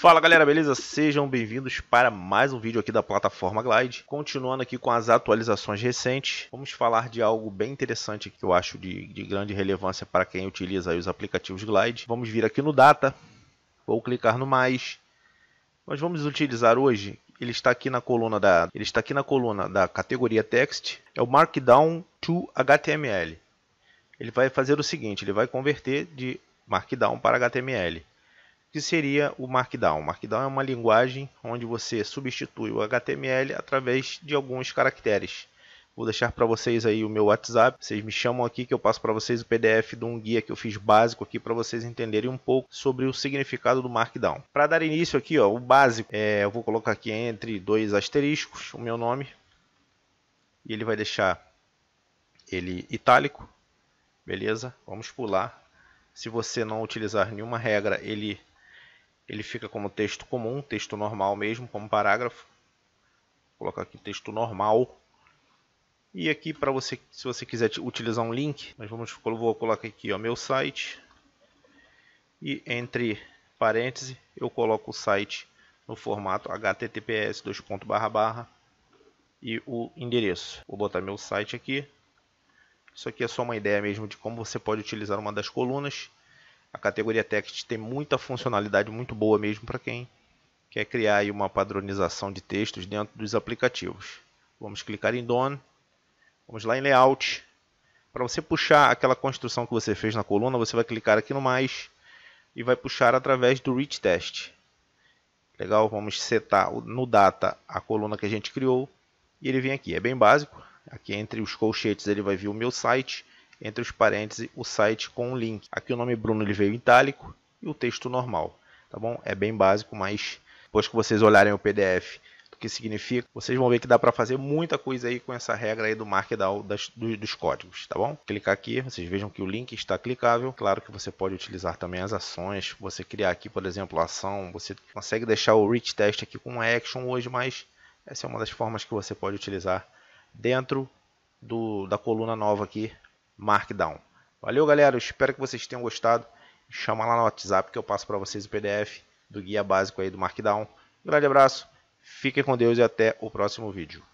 Fala galera, beleza? Sejam bem-vindos para mais um vídeo aqui da plataforma Glide. Continuando aqui com as atualizações recentes, vamos falar de algo bem interessante que eu acho de, de grande relevância para quem utiliza os aplicativos Glide. Vamos vir aqui no Data, vou clicar no Mais. Nós vamos utilizar hoje, ele está aqui na coluna da, ele está aqui na coluna da categoria Text, é o Markdown to HTML. Ele vai fazer o seguinte, ele vai converter de Markdown para HTML que seria o Markdown. Markdown é uma linguagem onde você substitui o HTML através de alguns caracteres. Vou deixar para vocês aí o meu WhatsApp. Vocês me chamam aqui que eu passo para vocês o PDF de um guia que eu fiz básico aqui para vocês entenderem um pouco sobre o significado do Markdown. Para dar início aqui, ó, o básico, é, eu vou colocar aqui entre dois asteriscos o meu nome e ele vai deixar ele itálico. Beleza? Vamos pular. Se você não utilizar nenhuma regra, ele ele fica como texto comum, texto normal mesmo, como parágrafo. Vou colocar aqui texto normal. E aqui para você, se você quiser utilizar um link, mas vamos vou colocar aqui, o meu site. E entre parênteses, eu coloco o site no formato https barra, barra, e o endereço. Vou botar meu site aqui. Isso aqui é só uma ideia mesmo de como você pode utilizar uma das colunas a categoria text tem muita funcionalidade muito boa mesmo para quem quer criar uma padronização de textos dentro dos aplicativos. Vamos clicar em Done, vamos lá em Layout. Para você puxar aquela construção que você fez na coluna, você vai clicar aqui no mais e vai puxar através do Rich Test. Legal, vamos setar no data a coluna que a gente criou e ele vem aqui. É bem básico. Aqui entre os colchetes ele vai vir o meu site entre os parênteses, o site com o um link. Aqui o nome Bruno ele veio itálico e o texto normal, tá bom? É bem básico, mas depois que vocês olharem o PDF do que significa, vocês vão ver que dá para fazer muita coisa aí com essa regra aí do markdown das, do, dos códigos, tá bom? Clicar aqui, vocês vejam que o link está clicável. Claro que você pode utilizar também as ações, você criar aqui, por exemplo, a ação, você consegue deixar o reach test aqui com action hoje, mas essa é uma das formas que você pode utilizar dentro do, da coluna nova aqui Markdown. Valeu, galera. Eu espero que vocês tenham gostado. Chama lá no WhatsApp que eu passo para vocês o PDF do guia básico aí do Markdown. Um grande abraço, fiquem com Deus e até o próximo vídeo.